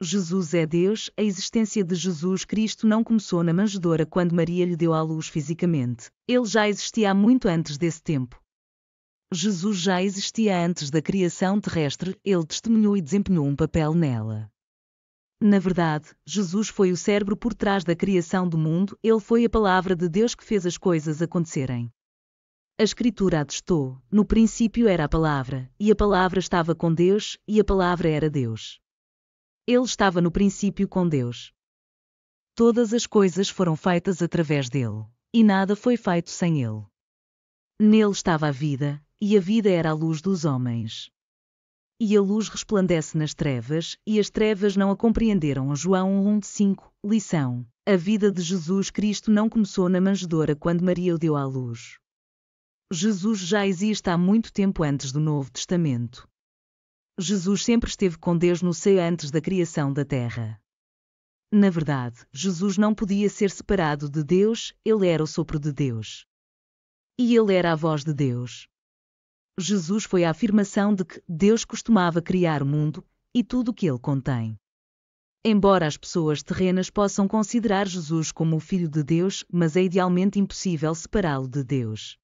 Jesus é Deus, a existência de Jesus Cristo não começou na manjedoura quando Maria lhe deu à luz fisicamente. Ele já existia há muito antes desse tempo. Jesus já existia antes da criação terrestre, ele testemunhou e desempenhou um papel nela. Na verdade, Jesus foi o cérebro por trás da criação do mundo, ele foi a palavra de Deus que fez as coisas acontecerem. A Escritura atestou: no princípio era a palavra, e a palavra estava com Deus, e a palavra era Deus. Ele estava no princípio com Deus. Todas as coisas foram feitas através dele, e nada foi feito sem ele. Nele estava a vida, e a vida era a luz dos homens. E a luz resplandece nas trevas, e as trevas não a compreenderam. João 1:5 Lição: A vida de Jesus Cristo não começou na manjedoura quando Maria o deu à luz. Jesus já existe há muito tempo antes do Novo Testamento. Jesus sempre esteve com Deus no seio antes da criação da terra. Na verdade, Jesus não podia ser separado de Deus, ele era o sopro de Deus. E ele era a voz de Deus. Jesus foi a afirmação de que Deus costumava criar o mundo e tudo o que ele contém. Embora as pessoas terrenas possam considerar Jesus como o Filho de Deus, mas é idealmente impossível separá-lo de Deus.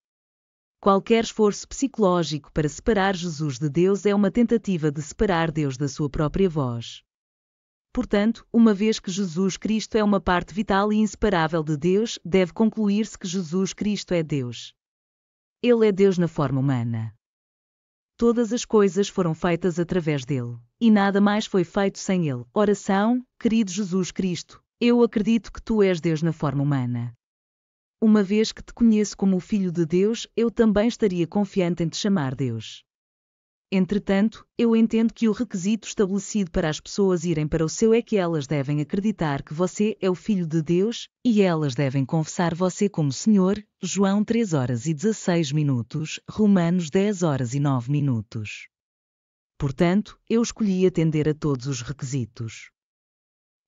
Qualquer esforço psicológico para separar Jesus de Deus é uma tentativa de separar Deus da sua própria voz. Portanto, uma vez que Jesus Cristo é uma parte vital e inseparável de Deus, deve concluir-se que Jesus Cristo é Deus. Ele é Deus na forma humana. Todas as coisas foram feitas através dele, e nada mais foi feito sem ele. Oração, querido Jesus Cristo, eu acredito que tu és Deus na forma humana uma vez que te conheço como o Filho de Deus, eu também estaria confiante em te chamar Deus. Entretanto, eu entendo que o requisito estabelecido para as pessoas irem para o céu é que elas devem acreditar que você é o Filho de Deus, e elas devem confessar você como Senhor, João 3 horas e 16 minutos, Romanos 10 horas e 9 minutos. Portanto, eu escolhi atender a todos os requisitos.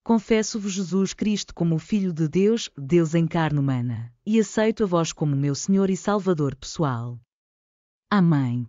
Confesso-vos Jesus Cristo como o Filho de Deus, Deus em carne humana, e aceito a vós como meu Senhor e Salvador pessoal. Amém.